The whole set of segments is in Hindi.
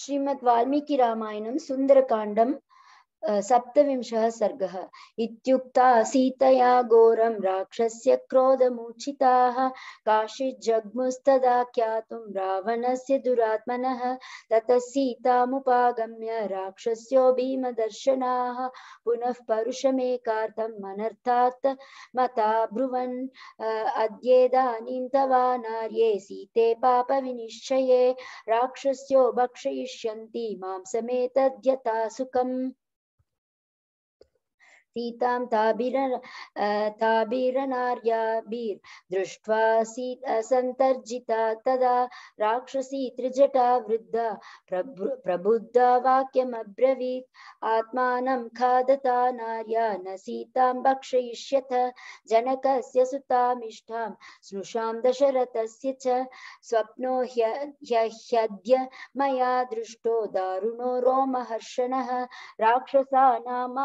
ശ്രീമദ് വാൽമീകി രാമായണം സുന്ദരകാന്ഡം सप्तविंशः सर्गः इत्युक्ता सीतया घोरं राक्षस्य क्रोधमूर्छिताः काश्चिज्जग्मुस्तदा ख्यातुं रावणस्य दुरात्मनः ततः सीतामुपागम्य राक्षस्यो भीमदर्शनाः पुनः परुषमेकार्थं मनर्थात् मता ब्रुवन् अद्येदानीं तवा नार्ये सीते पापविनिश्चये राक्षस्यो भक्षयिष्यन्ति मां समेतद्यथा सुखम् सीतां ताभिर ताभिरनार्याभिर् दृष्ट्वा सी सन्तर्जिता तदा राक्षसी त्रिजटा वृद्धा प्रभु प्रबुद्धा वाक्यमब्रवीत् आत्मानं खादता नार्या न सीतां भक्षयिष्यथ जनकस्य सुतामिष्ठां स्नुषां दशरथस्य च स्वप्नो ह्य ह्यद्य मया दृष्टो दारुणो रोमहर्षणः राक्षसा नाम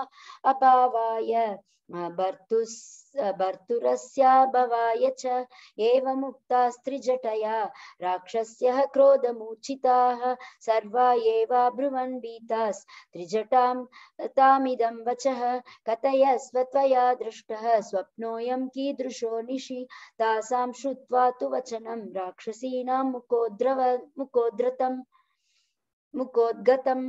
अपावा भवाय भर्तुरस्याभवाय च एवमुक्ता स्त्रिजटया राक्षस्यः क्रोधमूर्छिताः सर्वा एवाब्रुवन् भीतास्त्रिजटां तामिदं वचः कथयस्व त्वया दृष्टः स्वप्नोऽयं कीदृशो निशि तासां श्रुत्वा तु वचनं राक्षसीणां मुकोद्रव मुकोद्रतं मुकोद्गतम्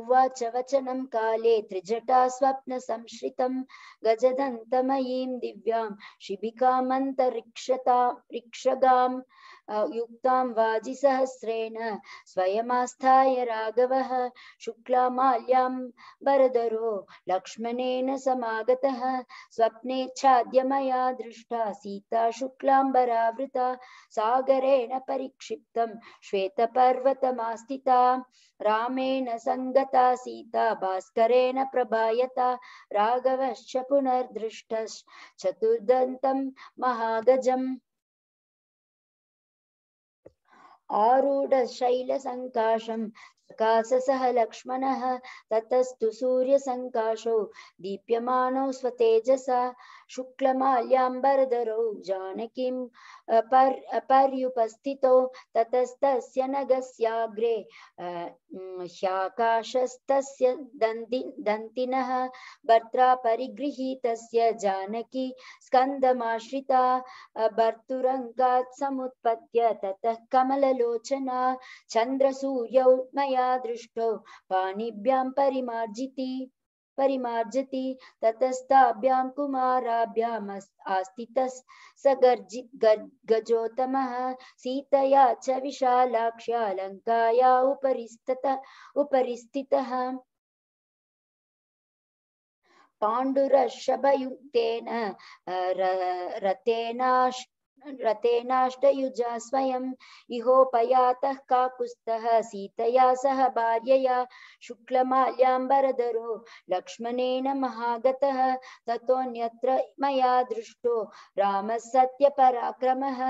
उवाच वचनं काले त्रिजटा स्वप्नसंश्रितं गजदन्तमयीं दिव्यां शिबिकामन्तरिक्षता रिक्षगां युक्ता युक्तां वाजिसहस्रेण स्वयमास्थाय शुक्ला माल्यां बरदरो लक्ष्मणेन समागतः स्वप्नेच्छाद्य मया दृष्टा सीता शुक्लाम्बरावृता सागरेण परिक्षिप्तं श्वेतपर्वतमास्थिता रामेण सङ्गता सीता भास्करेण प्रभायता राघवश्च पुनर्दृष्टश्चतुर्दन्तं महागजम् आरूढशैलसङ्काशं सकाससः लक्ष्मण ततस्तु सूर्य सूर्यसङ्काशो दीप्यमानौ स्वतेजसा शुक्लमाल्याम्बरधरौ जानकीं पर् पर्युपस्थितो ततस्तस्य नगस्याग्रे ह्याकाशस्तस्य दन्ति दन्तिनः भर्त्रा परिगृहीतस्य जानकी स्कन्दमाश्रिता भर्तुरङ्गात् समुत्पत्य ततः कमललोचना चन्द्रसूर्यौ मया दृष्टौ पाणिभ्यां परिमार्जिति परिमार्जति ततस्ताभ्यां कुमाराभ्याम् आस्थितः स गर्जि गजोत्तमः सीतया च विशालाक्ष्या लङ्काया उपरिस्तत उपरिस्थितः पाण्डुरशभयुक्तेन रथेनाश् रतेनाष्टयुजा स्वयं इहोपयातः काकुस्तः सीतया सह भार्यया शुक्लमाल्याम्बरधरो लक्ष्मणेन महागतः ततोऽन्यत्र मया दृष्टो रामः सत्यपराक्रमः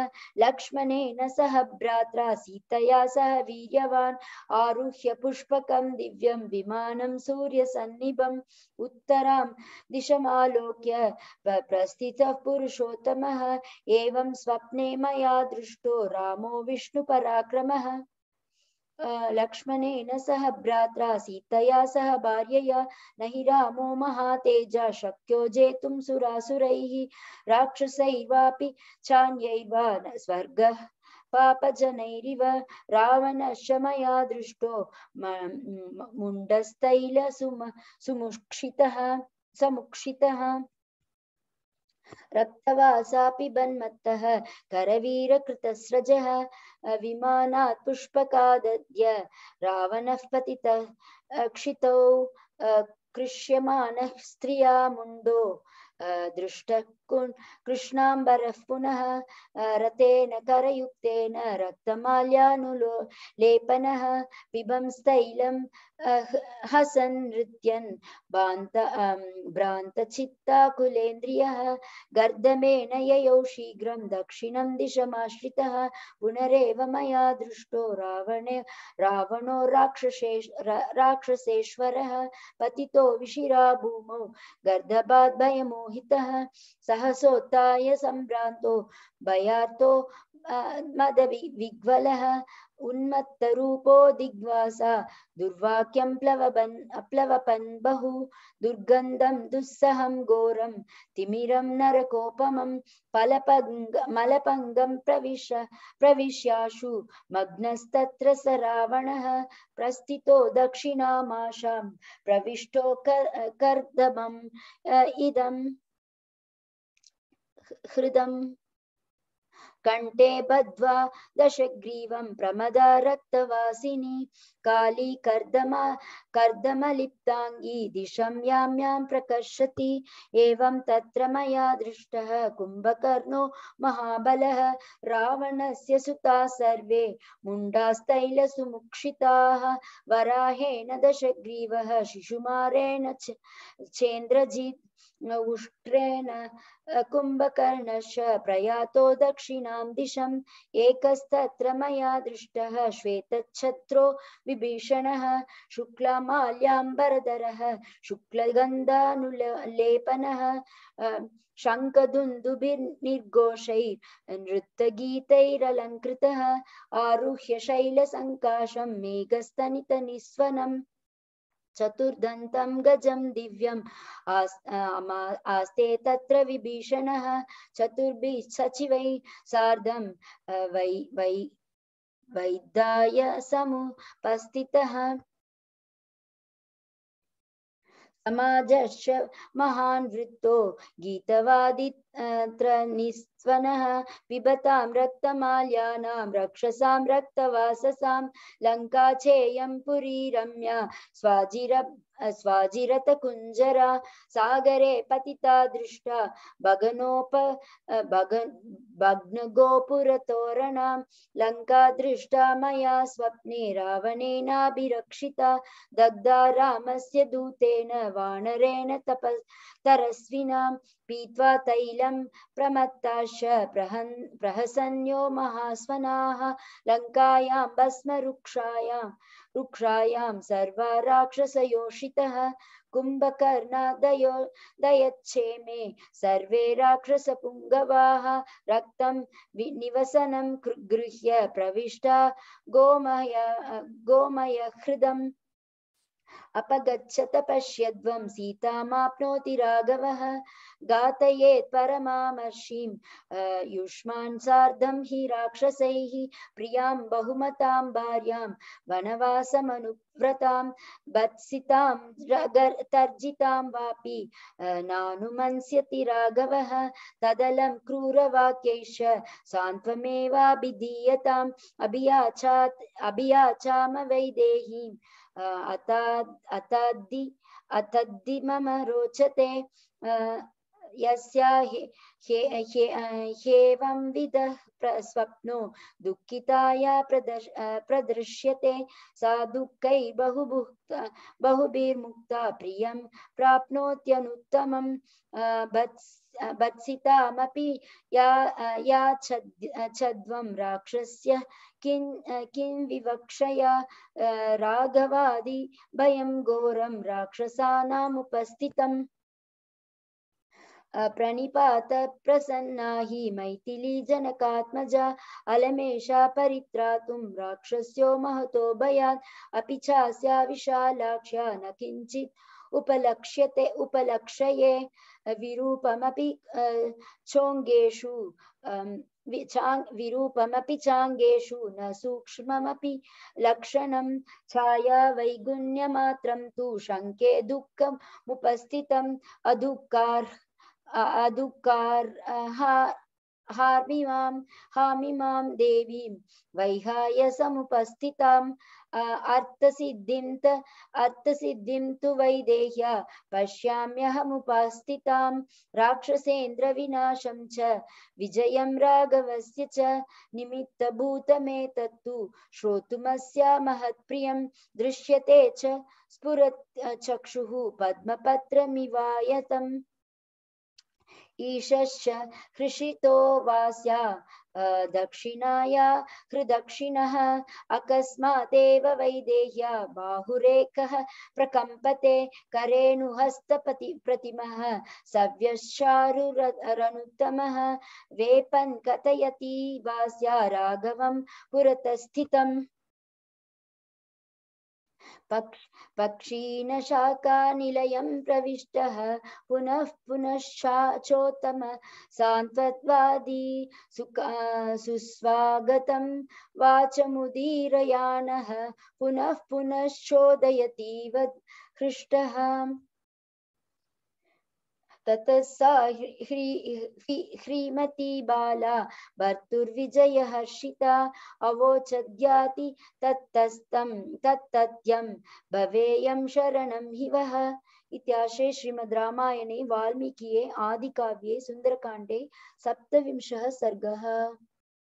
लक्ष्मणेन सह भ्रात्रा सीतया सह वीर्यवान् आरुह्य पुष्पकं दिव्यं विमानं सूर्यसन्निभम् उत्तरां दिशमालोक्य प्रस्थितः पुरुषोत्तमः एवं स्वप्ने मया दृष्टो रामो विष्णुपराक्रमः लक्ष्मण सह भ्रात्र सीतया सह भार्यया नि रामो महातेज शक्यो जेतुं सुरासुर राक्षसैर्वापि चान्य स्वर्ग स्वर्गः पापजनैरिव रावणशमया दृष्टो मुण्डस्तैलसुम सुमुक्षितः समुक्षितः रक्तवासापि बन्मत्तः करवीरकृतस्रजः विमानात् पुष्पकादद्य रावणः पतितः क्षितौ कृष्यमाणः स्त्रिया मुण्डो दृष्ट कृष्णाबर पुनः रतेन करयुक्तेन रक्तमाल्यानुलो लेपन पिबंस्तल हसन नृत्य भान्त अं, गर्दमेन यौ शीघ्र दक्षिण दक्षिणं पुनरव मैं दृष्टो रावण रावणो राक्षसेश्वर राक्षसेश्वरः पतितो विशिरा भूमौ गर्दभाद्भयमोह मोहितः सहसोत्थाय सम्भ्रान्तो भयार्तो मदवि विग्वलः उन्मत्तरूपो दिग्वास दुर्वाक्यं प्लवबन् अप्लवपन् बहु दुर्गन्धं दुस्सहं घोरं तिमिरं नरकोपमं फलपङ्ग मलपङ्गं प्रविश प्रविश्याशु मग्नस्तत्र स प्रस्थितो दक्षिणामाशां प्रविष्टो कर्दमम् इदं हृदम् कंटे बद्वा दशग्रीवं प्रमद रक्तवासिनी काली कर्दम कर्दमलिप्ताङ्गी दिशं यां यां प्रकर्षति एवं तत्र मया दृष्टः कुम्भकर्णो महाबलः रावणस्य सुता सर्वे मुण्डास्तैलसुमुक्षिताः वराहेण दशग्रीवः शिशुमारेण चेन्द्रजित् उष्ट्रेण कुम्भकर्णश्च प्रयातो दक्षिणां दिशम् एकस्तत्र विभीषण शुक्ला श्वेतच्छत्रो विभीषणः शुक्लमाल्याम्बरधरः शुक्लगन्धानुलेपनः शङ्खदुन्दुभिर्निर्घोषैर्नृत्यगीतैरलङ्कृतः आरुह्य सकाश मेघस्तनितनिस्वनम् चतुर्दन्तं गजं दिव्यम् आस्ते तत्र विभीषणः चतुर्भिः सचिवै सार्धं वै वै वैद्याय समुपस्थितः समाजस्य महान् वृत्तो गीतवादित्र निस् स्वनः पिबतां रक्तमाल्यानां रक्षसां रक्तवाससां लङ्का चेयं पुरी रम्या स्वाजिर स्वाजिरतकुञ्जरा सागरे पतिता दृष्टा भगनोप भग भग्नगोपुरतोरणां लङ्का दृष्टा मया स्वप्ने रावणेनाभिरक्षिता दग्धा रामस्य दूतेन वानरेण तप तरस्विनां पीत्वा तैलं प्रमत्ता प्रहन् प्रहसन्यो महास्वनाः लङ्कायां भस्मरुक्षायां रुक्षायां सर्वा राक्षसयोषितः कुम्भकर्णादयो दयच्छेमे सर्वे राक्षसपुङ्गवाः रक्तं निवसनं गृह्य प्रविष्टा गोमय गोमयहृदम् अपगछत पश्य सीतामाप्नोति राघवः घातयेत् परमामर्षिं युष्मान् सार्धं हि राक्षसैः प्रियां बहुमतां भार्यां वनवासमनुव्रतां भत्सितां तर्जितां वापि नानुमंस्यति राघवः तदलं क्रूरवाक्यैष सान्त्वमेवाभिधीयताम् अभियाचात् अभियाचाम वैदेहीं अतात् अतद्धि अतद्धि मम रोचते येवं विदः स्वप्नो दुःखिताया प्रदर्श प्रदृश्यते सा दुःखै बहुभुक्ता बहुभिर्मुक्ता प्रियं प्राप्नोत्यनुत्तमं भत्सितामपि या या छद्वं राक्षस्य किं किं विवक्षया राघवादि भयं घोरं राक्षसानामुपस्थितम् प्रणिपात प्रसन्ना हि मैथिली जनकात्मजा अलमेषा परित्रातुं राक्षस्यो महतो भयात् अपि चास्या विशालाक्ष्या न किञ्चित् उपलक्ष्यते उपलक्ष्ये विरूपमपि चोङ्गेषु विरूपमपि चाङ्गेषु न सूक्ष्ममपि लक्षणं छाया वैगुण्यमात्रं तु शङ्के दुःखमुपस्थितम् अदुःखार्ह अदुकार हामिमां हामिमां देवीं अर्थ अर्थसिद्धिं त अर्थसिद्धिं तु वैदेह्य पश्याम्यहमुपास्थितां राक्षसेन्द्रविनाशं च विजयं राघवस्य च निमित्तभूतमेतत्तु श्रोतुमस्या महत्प्रियं दृश्यते च स्फुरत् चक्षुः पद्मपत्रमिवायतम् ईशश्च हृषितो वास्या दक्षिणाया हृदक्षिणः अकस्मादेव वैदेह्या बाहुरेकः प्रकम्पते करेणुहस्तपति प्रतिमः सव्यश्चारुरनुत्तमः वेपन् कथयति वास्या राघवं पुरतस्थितम् पक्षीणशाकानिलयं प्रविष्टः पुनः पुनश्चाचोत्तम सान्त्वत्वादी सुस्वागत वाच मुदीरयान पुनः पुनश्चोदयतीव हृष्टः तत सा ह्रीमती बाला हर्षिता अवोचद्याति तत्तस्तं तत्तत्यं भवेयं शरणं हिवः इत्याशे श्रीमद् रामायणे वाल्मीकिये आदिकाव्ये सुन्दरकाण्डे सप्तविंशः सर्गः